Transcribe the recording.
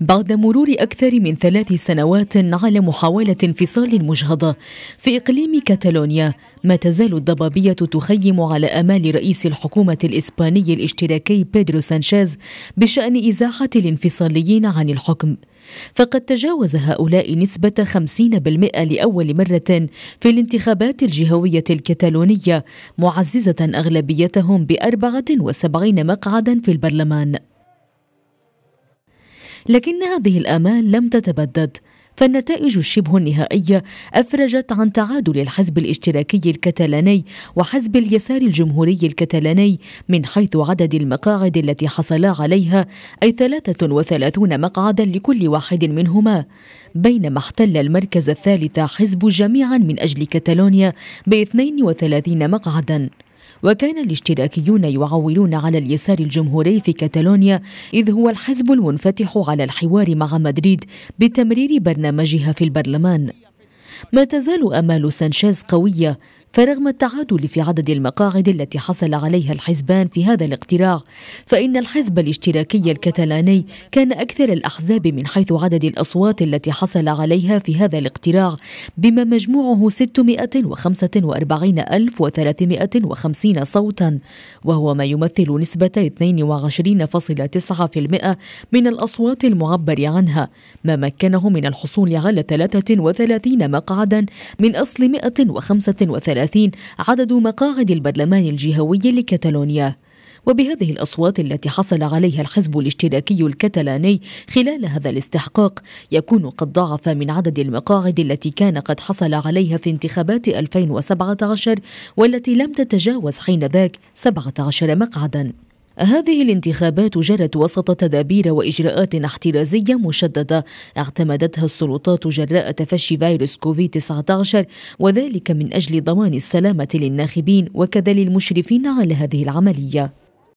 بعد مرور أكثر من ثلاث سنوات على محاولة انفصال مجهضة في إقليم كاتالونيا ما تزال الضبابية تخيم على آمال رئيس الحكومة الإسباني الاشتراكي بيدرو سانشيز بشأن إزاحة الانفصاليين عن الحكم فقد تجاوز هؤلاء نسبة 50% لأول مرة في الانتخابات الجهوية الكتالونية معززة أغلبيتهم ب 74 مقعدا في البرلمان لكن هذه الآمال لم تتبدد فالنتائج الشبه النهائية أفرجت عن تعادل الحزب الاشتراكي الكتالاني وحزب اليسار الجمهوري الكتالاني من حيث عدد المقاعد التي حصلا عليها أي 33 مقعدا لكل واحد منهما بينما احتل المركز الثالث حزب جميعا من أجل كتالونيا ب 32 مقعدا وكان الاشتراكيون يعولون على اليسار الجمهوري في كتالونيا إذ هو الحزب المنفتح على الحوار مع مدريد بتمرير برنامجها في البرلمان ما تزال امال سانشيز قويه فرغم التعادل في عدد المقاعد التي حصل عليها الحزبان في هذا الاقتراع فإن الحزب الاشتراكي الكتالاني كان أكثر الأحزاب من حيث عدد الأصوات التي حصل عليها في هذا الاقتراع بما مجموعه 645350 صوتا وهو ما يمثل نسبة 22.9% من الأصوات المعبر عنها ما مكنه من الحصول على 33 مقعدا من أصل 135 30 عدد مقاعد البرلمان الجهوي لكتالونيا وبهذه الأصوات التي حصل عليها الحزب الاشتراكي الكتالاني خلال هذا الاستحقاق يكون قد ضعف من عدد المقاعد التي كان قد حصل عليها في انتخابات 2017 والتي لم تتجاوز حين ذاك 17 مقعداً هذه الانتخابات جرت وسط تدابير وإجراءات احترازية مشددة اعتمدتها السلطات جراء تفشي فيروس كوفيد-19 وذلك من أجل ضمان السلامة للناخبين وكذا للمشرفين على هذه العملية